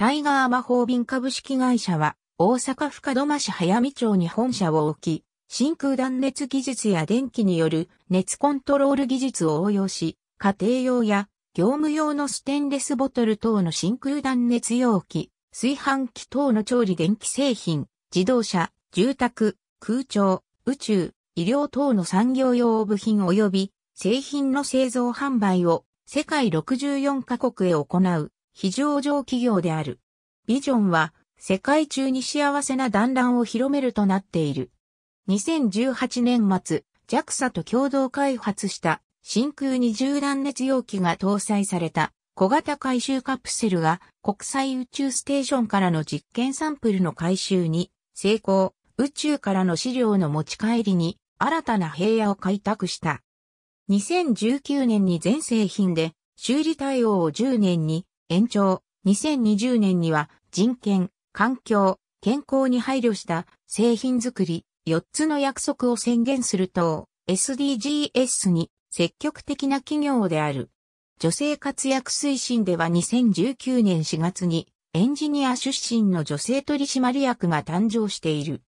タイガー魔法瓶株式会社は、大阪府門真市早見町に本社を置き、真空断熱技術や電気による熱コントロール技術を応用し、家庭用や業務用のステンレスボトル等の真空断熱容器、炊飯器等の調理電気製品、自動車、住宅、空調、宇宙、医療等の産業用部品及び製品の製造販売を世界64カ国へ行う非上場企業である。ビジョンは世界中に幸せな団らんを広めるとなっている。2018年末、JAXA と共同開発した真空二重断熱容器が搭載された小型回収カプセルが国際宇宙ステーションからの実験サンプルの回収に成功、宇宙からの資料の持ち帰りに新たな平野を開拓した。2019年に全製品で修理対応を10年に延長、2020年には人権、環境、健康に配慮した製品づくり、4つの約束を宣言すると、SDGs に積極的な企業である。女性活躍推進では2019年4月にエンジニア出身の女性取締役が誕生している。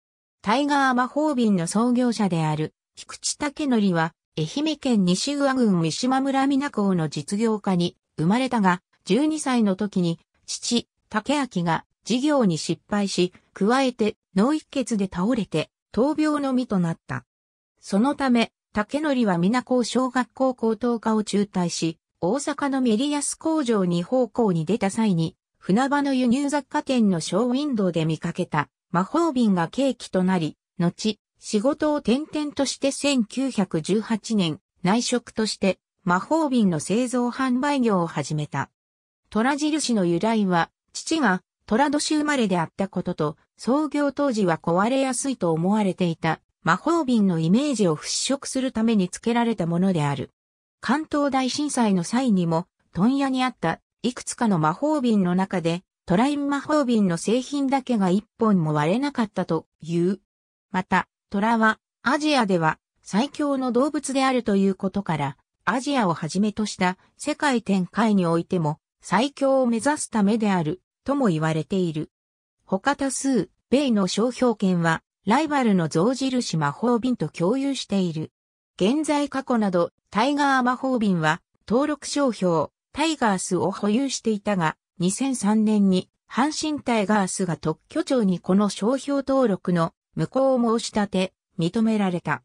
タイガー魔法瓶の創業者である菊池武則は愛媛県西上郡三島村美奈港の実業家に生まれたが12歳の時に、父、竹明が事業に失敗し、加えて脳一血で倒れて、闘病の身となった。そのため、竹則は皆高小学校高等科を中退し、大阪のメリヤス工場に方向に出た際に、船場の輸入雑貨店のショーウィンドウで見かけた魔法瓶が契機となり、後、仕事を転々として1918年、内職として魔法瓶の製造販売業を始めた。虎印の由来は、父が虎年生まれであったことと、創業当時は壊れやすいと思われていた魔法瓶のイメージを払拭するために付けられたものである。関東大震災の際にも、問屋にあったいくつかの魔法瓶の中で、トライン魔法瓶の製品だけが一本も割れなかったという。また、虎はアジアでは最強の動物であるということから、アジアをはじめとした世界展開においても最強を目指すためである、とも言われている。他多数、米の商標権は、ライバルの象印魔法瓶と共有している。現在過去など、タイガー魔法瓶は、登録商標、タイガースを保有していたが、2003年に、阪神タイガースが特許庁にこの商標登録の無効を申し立て、認められた。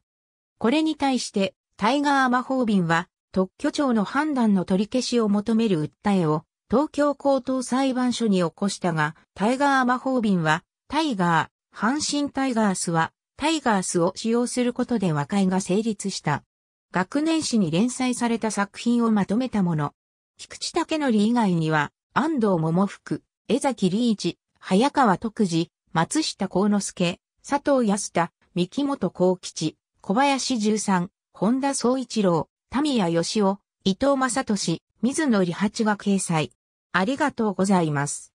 これに対して、タイガー魔法瓶は、特許庁の判断の取り消しを求める訴えを東京高等裁判所に起こしたが、タイガー魔法瓶は、タイガー、阪神タイガースは、タイガースを使用することで和解が成立した。学年誌に連載された作品をまとめたもの。菊池武則以外には、安藤桃福、江崎理一、早川徳次、松下幸之助、佐藤康太、三木本幸吉、小林十三、本田総一郎、ヤ・ヨ義雄、伊藤正俊、水野利八が掲載。ありがとうございます。